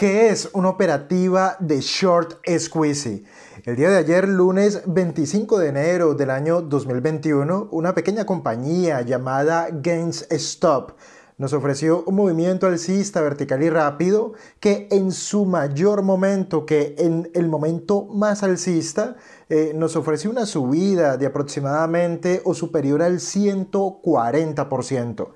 ¿Qué es una operativa de Short Squeezy? El día de ayer, lunes 25 de enero del año 2021, una pequeña compañía llamada Stop nos ofreció un movimiento alcista vertical y rápido que en su mayor momento, que en el momento más alcista, eh, nos ofreció una subida de aproximadamente o superior al 140%.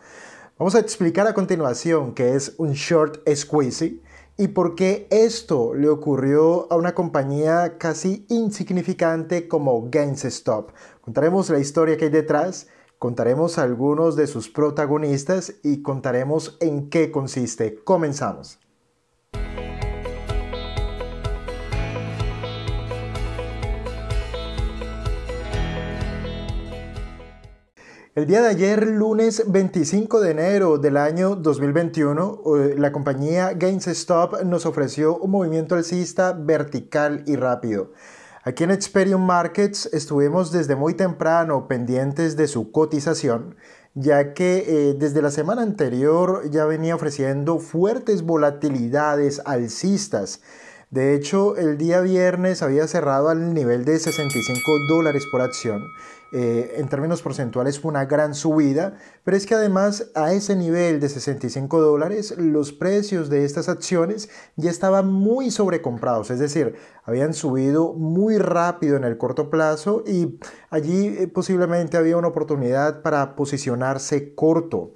Vamos a explicar a continuación qué es un short squeezy y por qué esto le ocurrió a una compañía casi insignificante como GameStop. Contaremos la historia que hay detrás, contaremos algunos de sus protagonistas y contaremos en qué consiste. Comenzamos. El día de ayer, lunes 25 de enero del año 2021, eh, la compañía GameStop nos ofreció un movimiento alcista vertical y rápido. Aquí en Experian Markets estuvimos desde muy temprano pendientes de su cotización, ya que eh, desde la semana anterior ya venía ofreciendo fuertes volatilidades alcistas de hecho, el día viernes había cerrado al nivel de 65 dólares por acción. Eh, en términos porcentuales fue una gran subida, pero es que además a ese nivel de 65 dólares los precios de estas acciones ya estaban muy sobrecomprados, es decir, habían subido muy rápido en el corto plazo y allí eh, posiblemente había una oportunidad para posicionarse corto.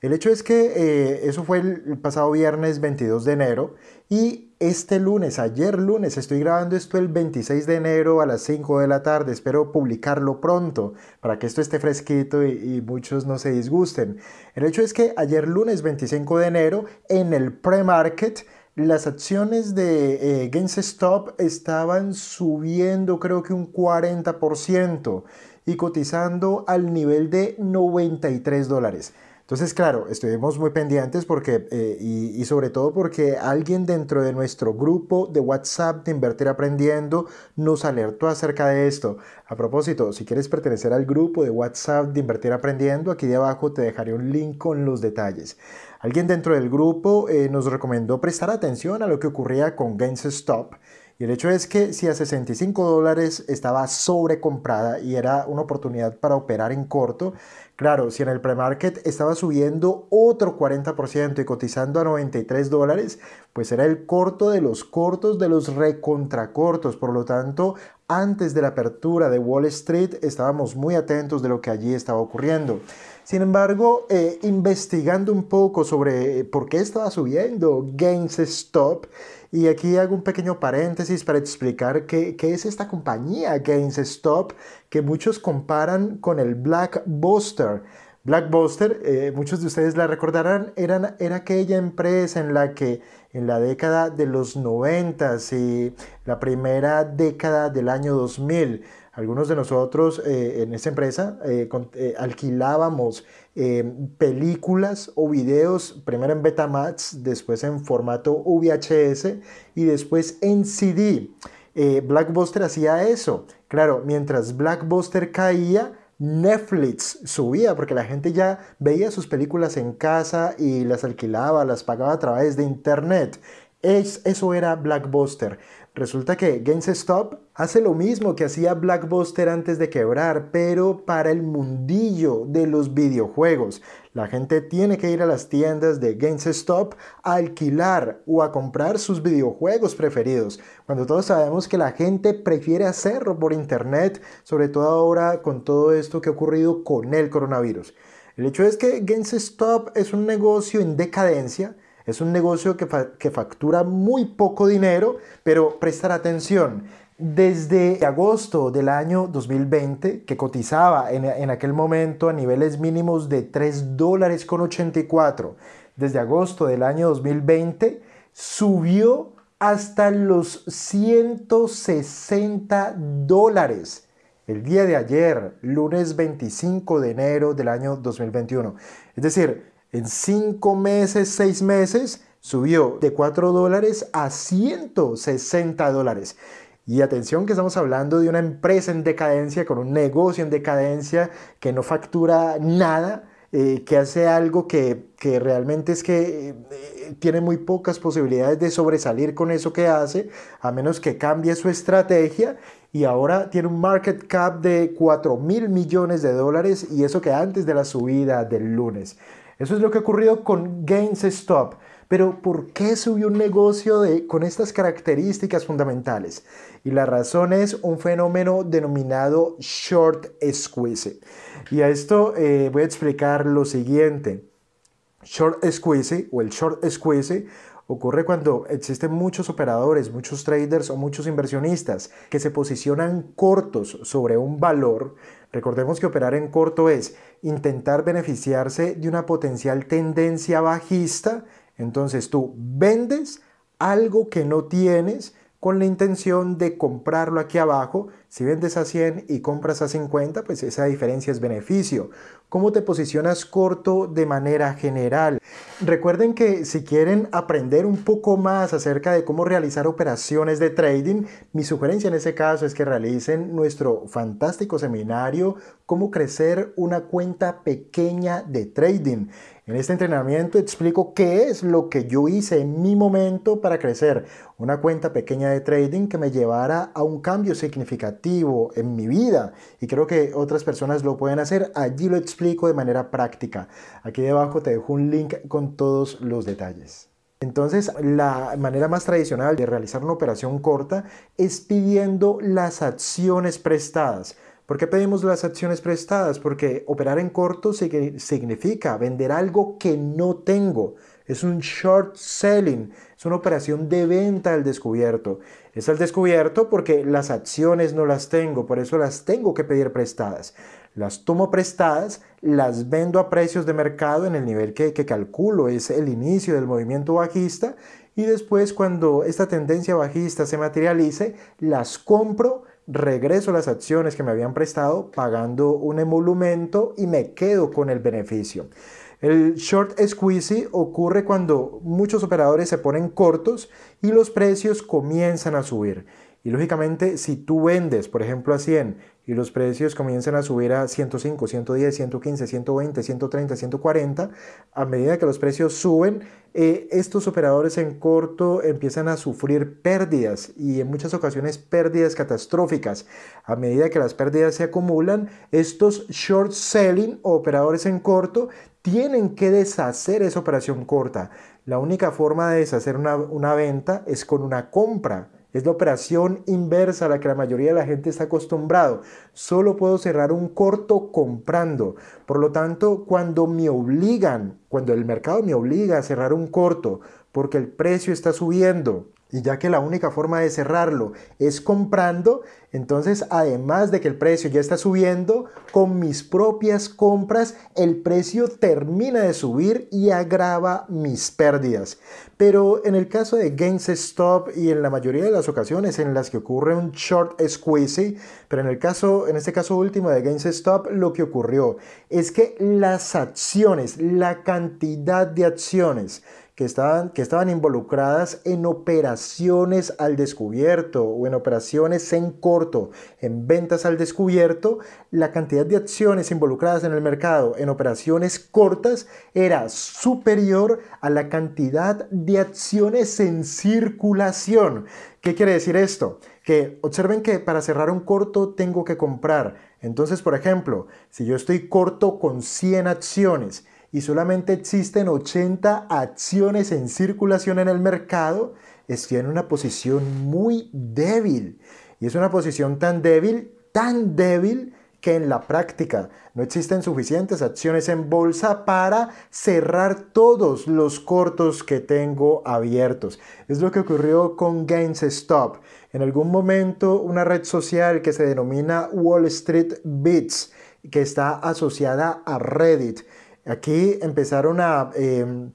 El hecho es que eh, eso fue el pasado viernes 22 de enero y este lunes, ayer lunes, estoy grabando esto el 26 de enero a las 5 de la tarde, espero publicarlo pronto para que esto esté fresquito y, muchos no se disgusten. El hecho es que ayer lunes 25 de enero en el pre-market las acciones de eh, GameStop estaban subiendo creo que un 40% y cotizando al nivel de 93 dólares. Entonces, claro, estuvimos muy pendientes porque, eh, y, sobre todo porque alguien dentro de nuestro grupo de WhatsApp de Invertir Aprendiendo nos alertó acerca de esto. A propósito, si quieres pertenecer al grupo de WhatsApp de Invertir Aprendiendo, aquí debajo te dejaré un link con los detalles. Alguien dentro del grupo eh, nos recomendó prestar atención a lo que ocurría con stop Y el hecho es que si a 65 dólares estaba sobrecomprada y era una oportunidad para operar en corto, Claro, si en el premarket estaba subiendo otro 40% y cotizando a 93 dólares, pues era el corto de los cortos de los recontracortos. Por lo tanto, antes de la apertura de Wall Street estábamos muy atentos de lo que allí estaba ocurriendo. Sin embargo, eh, investigando un poco sobre eh, por qué estaba subiendo GameStop, y aquí hago un pequeño paréntesis para explicar qué, es esta compañía Stop, que muchos comparan con el Blackbuster. Blackbuster, eh, muchos de ustedes la recordarán, era aquella empresa en la que en la década de los 90 y la primera década del año 2000 algunos de nosotros eh, en esa empresa eh, eh, alquilábamos em, películas o videos, primero en Betamax, después en formato VHS y después en CD. Blackbuster hacía eso. Claro, mientras Blackbuster caía, Netflix subía porque la gente ya veía sus películas en casa y las alquilaba, las pagaba a través de internet eso era Blackbuster. Resulta que GameStop hace lo mismo que hacía Blackbuster antes de quebrar, pero para el mundillo de los videojuegos. La gente tiene que ir a las tiendas de GameStop a alquilar o a comprar sus videojuegos preferidos, cuando todos sabemos que la gente prefiere hacerlo por internet, sobre todo ahora con todo esto que ha ocurrido con el coronavirus. El hecho es que GameStop es un negocio en decadencia, es un negocio que, factura muy poco dinero, pero prestar atención. Desde agosto del año 2020, que cotizaba en, en aquel momento a niveles mínimos de 3 dólares con 84, desde agosto del año 2020, subió hasta los 160 dólares el día de ayer, lunes 25 de enero del año 2021. Es decir, en cinco meses, seis meses, subió de 4 dólares a 160 dólares. Y atención que estamos hablando de una empresa en decadencia, con un negocio en decadencia, que no factura nada, eh, que hace algo que, que realmente es que eh, tiene muy pocas posibilidades de sobresalir con eso que hace, a menos que cambie su estrategia. Y ahora tiene un market cap de 4 mil millones de dólares y eso que antes de la subida del lunes. Eso es lo que ha ocurrido con GameStop. Pero ¿por qué subió un negocio con estas características fundamentales? Y la razón es un fenómeno denominado short squeeze. Y a esto eh, voy a explicar lo siguiente. Short squeeze o el short squeeze Ocurre cuando existen muchos operadores, muchos traders o muchos inversionistas que se posicionan cortos sobre un valor. Recordemos que operar en corto es intentar beneficiarse de una potencial tendencia bajista. Entonces tú vendes algo que no tienes con la intención de comprarlo aquí abajo si vendes a 100 y compras a 50, pues esa diferencia es beneficio. ¿Cómo te posicionas corto de manera general? Recuerden que si quieren aprender un poco más acerca de cómo realizar operaciones de trading, mi sugerencia en ese caso es que realicen nuestro fantástico seminario Cómo crecer una cuenta pequeña de trading. En este entrenamiento explico qué es lo que yo hice en mi momento para crecer una cuenta pequeña de trading que me llevara a un cambio significativo en mi vida, y creo que otras personas lo pueden hacer, allí lo explico de manera práctica. Aquí debajo te dejo un link con todos los detalles. Entonces, la manera más tradicional de realizar una operación corta es pidiendo las acciones prestadas. ¿Por qué pedimos las acciones prestadas? Porque operar en corto significa vender algo que no tengo. Es un short selling, es una operación de venta al descubierto. Es al descubierto porque las acciones no las tengo, por eso las tengo que pedir prestadas. Las tomo prestadas, las vendo a precios de mercado en el nivel que, que calculo, es el inicio del movimiento bajista y después cuando esta tendencia bajista se materialice, las compro, regreso las acciones que me habían prestado pagando un emolumento y me quedo con el beneficio. El short squeezy ocurre cuando muchos operadores se ponen cortos y los precios comienzan a subir. Y lógicamente, si tú vendes, por ejemplo, a 100 y los precios comienzan a subir a 105, 110, 115, 120, 130, 140, a medida que los precios suben, eh, estos operadores en corto empiezan a sufrir pérdidas y en muchas ocasiones pérdidas catastróficas. A medida que las pérdidas se acumulan, estos short selling o operadores en corto tienen que deshacer esa operación corta. La única forma de deshacer una venta es con una compra es la operación inversa a la que la mayoría de la gente está acostumbrado. Solo puedo cerrar un corto comprando. Por lo tanto, cuando me obligan, cuando el mercado me obliga a cerrar un corto, porque el precio está subiendo, y ya que la única forma de cerrarlo es comprando, entonces además de que el precio ya está subiendo, con mis propias compras el precio termina de subir y agrava mis pérdidas. Pero en el caso de stop y en la mayoría de las ocasiones en las que ocurre un short squeeze, pero en el caso en este caso último de stop lo que ocurrió es que las acciones, la cantidad de acciones que estaban, que estaban involucradas en operaciones al descubierto o en operaciones en corto, en ventas al descubierto, la cantidad de acciones involucradas en el mercado en operaciones cortas era superior a la cantidad de acciones en circulación. ¿Qué quiere decir esto? Que observen que para cerrar un corto tengo que comprar. Entonces, por ejemplo, si yo estoy corto con 100 acciones, y solamente existen 80 acciones en circulación en el mercado, estoy en una posición muy débil. Y es una posición tan débil, tan débil, que en la práctica no existen suficientes acciones en bolsa para cerrar todos los cortos que tengo abiertos. Es lo que ocurrió con GameStop. En algún momento una red social que se denomina Wall Street Bits, que está asociada a Reddit, Aquí empezaron a em,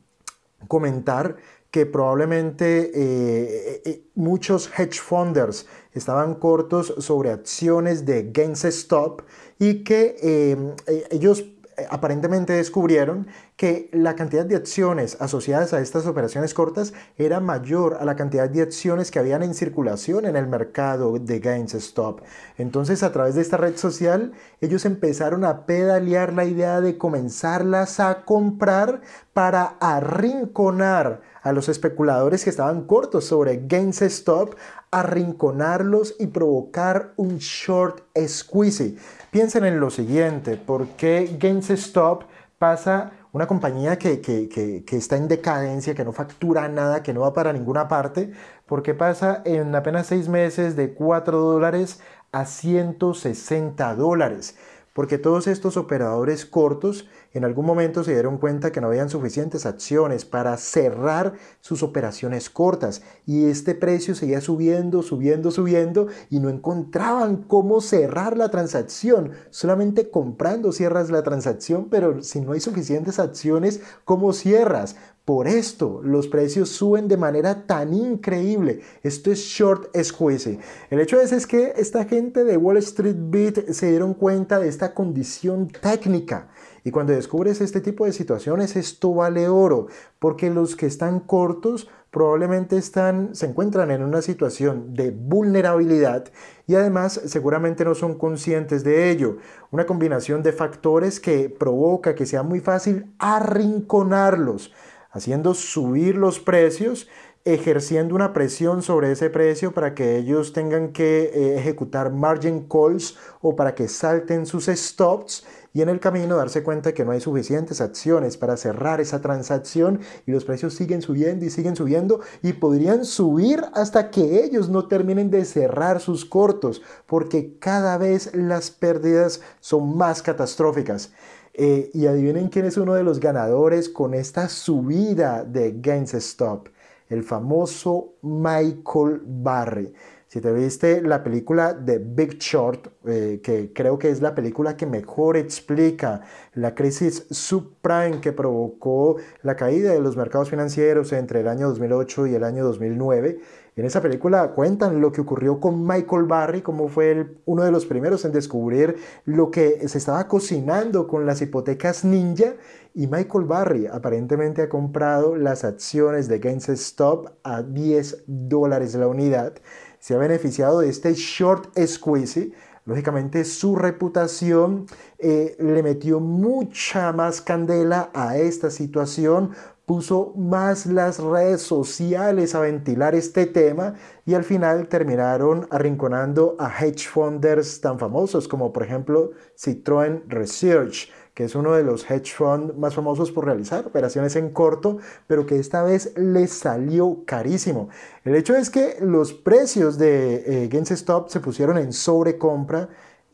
comentar que probablemente eh, eh, eh, muchos hedge funders estaban cortos sobre acciones de Stop y que em, e, ellos aparentemente descubrieron que la cantidad de acciones asociadas a estas operaciones cortas era mayor a la cantidad de acciones que habían en circulación en el mercado de stop Entonces, a través de esta red social, ellos empezaron a pedalear la idea de comenzarlas a comprar para arrinconar a los especuladores que estaban cortos sobre stop arrinconarlos y provocar un short squeeze. Piensen en lo siguiente, ¿por qué GameStop pasa una compañía que, que, está en decadencia, que no factura nada, que no va para ninguna parte, porque pasa en apenas seis meses de 4 dólares a 160 dólares porque todos estos operadores cortos en algún momento se dieron cuenta que no habían suficientes acciones para cerrar sus operaciones cortas y este precio seguía subiendo, subiendo, subiendo y no encontraban cómo cerrar la transacción. Solamente comprando cierras la transacción, pero si no hay suficientes acciones, ¿cómo cierras? Por esto los precios suben de manera tan increíble. Esto es short squeeze. El hecho es, es que esta gente de Wall Street Beat se dieron cuenta de esta condición técnica. Y cuando descubres este tipo de situaciones, esto vale oro, porque los que están cortos probablemente están, se encuentran en una situación de vulnerabilidad y además seguramente no son conscientes de ello. Una combinación de factores que provoca que sea muy fácil arrinconarlos haciendo subir los precios, ejerciendo una presión sobre ese precio para que ellos tengan que eh, ejecutar margin calls o para que salten sus stops y en el camino darse cuenta que no hay suficientes acciones para cerrar esa transacción y los precios siguen subiendo y siguen subiendo y podrían subir hasta que ellos no terminen de cerrar sus cortos porque cada vez las pérdidas son más catastróficas. Eh, y adivinen quién es uno de los ganadores con esta subida de GameStop, el famoso Michael Barry. Si te viste la película de Big Short, eh, que creo que es la película que mejor explica la crisis subprime que provocó la caída de los mercados financieros entre el año 2008 y el año 2009, en esa película cuentan lo que ocurrió con Michael Barry, como fue uno de los primeros en descubrir lo que se estaba cocinando con las hipotecas ninja. Y Michael Barry aparentemente ha comprado las acciones de Stop a 10 dólares la unidad. Se ha beneficiado de este short squeeze. Lógicamente su reputación eh, le metió mucha más candela a esta situación puso más las redes sociales a ventilar este tema y al final terminaron arrinconando a hedge funders tan famosos como por ejemplo Citroën Research, que es uno de los hedge fund más famosos por realizar operaciones en corto, pero que esta vez les salió carísimo. El hecho es que los precios de eh, GameStop se pusieron en sobrecompra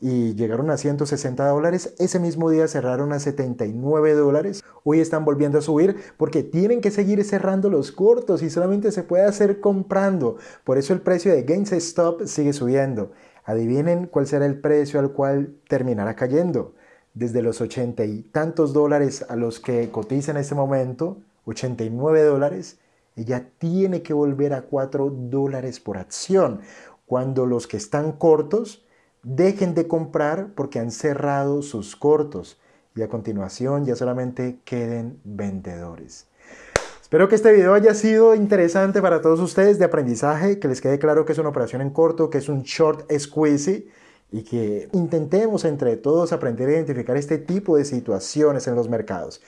y llegaron a 160 dólares. Ese mismo día cerraron a 79 dólares. Hoy están volviendo a subir porque tienen que seguir cerrando los cortos y solamente se puede hacer comprando. Por eso el precio de stop sigue subiendo. Adivinen cuál será el precio al cual terminará cayendo. Desde los 80 y tantos dólares a los que cotiza en este momento, 89 dólares, ella tiene que volver a 4 dólares por acción. Cuando los que están cortos dejen de comprar porque han cerrado sus cortos y a continuación ya solamente queden vendedores. Espero que este video haya sido interesante para todos ustedes de aprendizaje, que les quede claro que es una operación en corto, que es un short squeeze y que intentemos entre todos aprender a identificar este tipo de situaciones en los mercados.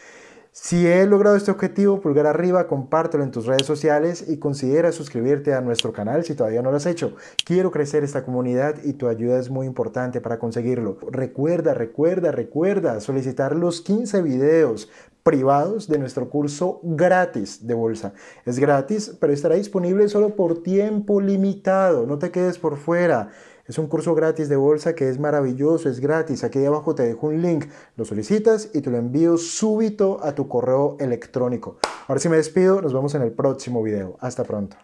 Si he logrado este objetivo, pulgar arriba, compártelo en tus redes sociales y considera suscribirte a nuestro canal si todavía no lo has hecho. Quiero crecer esta comunidad y tu ayuda es muy importante para conseguirlo. Recuerda, recuerda, recuerda solicitar los 15 videos privados de nuestro curso gratis de bolsa. Es gratis, pero estará disponible solo por tiempo limitado. No te quedes por fuera. Es un curso gratis de bolsa que es maravilloso, es gratis. Aquí abajo te dejo un link, lo solicitas y te lo envío súbito a tu correo electrónico. Ahora sí me despido, nos vemos en el próximo video. Hasta pronto.